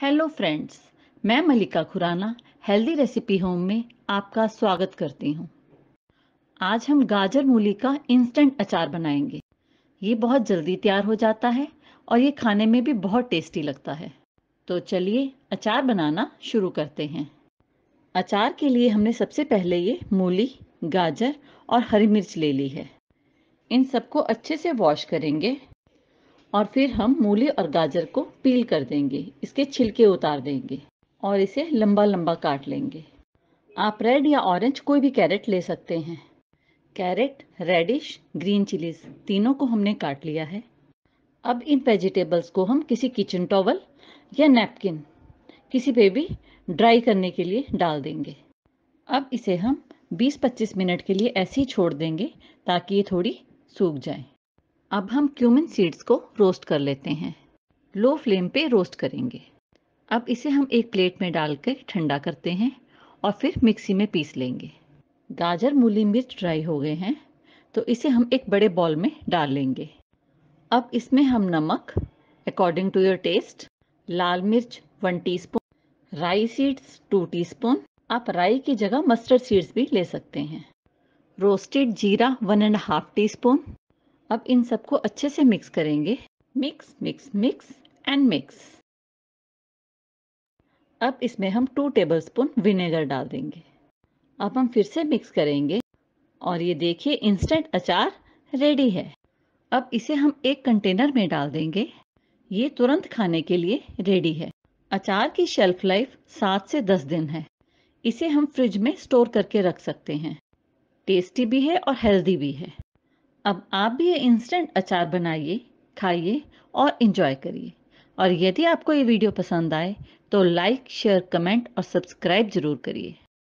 hello friends मैं Malika Khurana healthy recipe home में आपका स्वागत करती हूँ आज हम गाजर मूली का इंस्टेंट अचार बनाएंगे ये बहुत जल्दी तैयार हो जाता है और ये खाने में भी बहुत टेस्टी लगता है तो चलिए अचार बनाना शुरू करते हैं अचार के लिए हमने सबसे पहले ये मूली गाजर और हरी मिर्च ले ली है इन सबको अच्छे से वॉश करेंगे और फिर हम मूली और गाजर को पील कर देंगे इसके छिलके उतार देंगे और इसे लंबा लंबा काट लेंगे आप रेड या ऑरेंज कोई भी कैरेट ले सकते हैं कैरेट रेडिश ग्रीन चिलीज तीनों को हमने काट लिया है अब इन वेजिटेबल्स को हम किसी किचन टॉवल या नैपकिन किसी पे भी ड्राई करने के लिए डाल देंगे अब इसे हम 20-25 मिनट के लिए ऐसे ही छोड़ देंगे ताकि ये थोड़ी सूख जाए अब हम क्यूमिन सीड्स को रोस्ट कर लेते हैं लो फ्लेम पे रोस्ट करेंगे अब इसे हम एक प्लेट में डाल कर ठंडा करते हैं और फिर मिक्सी में पीस लेंगे गाजर मूली मिर्च ड्राई हो गए हैं तो इसे हम एक बड़े बॉल में डाल लेंगे अब इसमें हम नमक अकॉर्डिंग टू योर टेस्ट लाल मिर्च वन टी स्पून राई सीड्स टू टी स्पून आप राई की जगह मस्टर्ड सीड्स भी ले सकते हैं रोस्टेड जीरा one and half teaspoon अब इन सबको अच्छे से मिक्स करेंगे mix mix mix and mix अब इसमें हम टू टेबलस्पून विनेगर डाल देंगे अब हम फिर से मिक्स करेंगे और ये देखिए इंस्टेंट अचार रेडी है अब इसे हम एक कंटेनर में डाल देंगे ये तुरंत खाने के लिए रेडी है अचार की शेल्फ लाइफ सात से दस दिन है इसे हम फ्रिज में स्टोर करके रख सकते हैं टेस्टी भी है और हेल्दी भी है अब आप भी ये इंस्टेंट अचार बनाइए खाइए और इन्जॉय करिए और यदि आपको ये वीडियो पसंद आए तो लाइक शेयर कमेंट और सब्सक्राइब जरूर करिए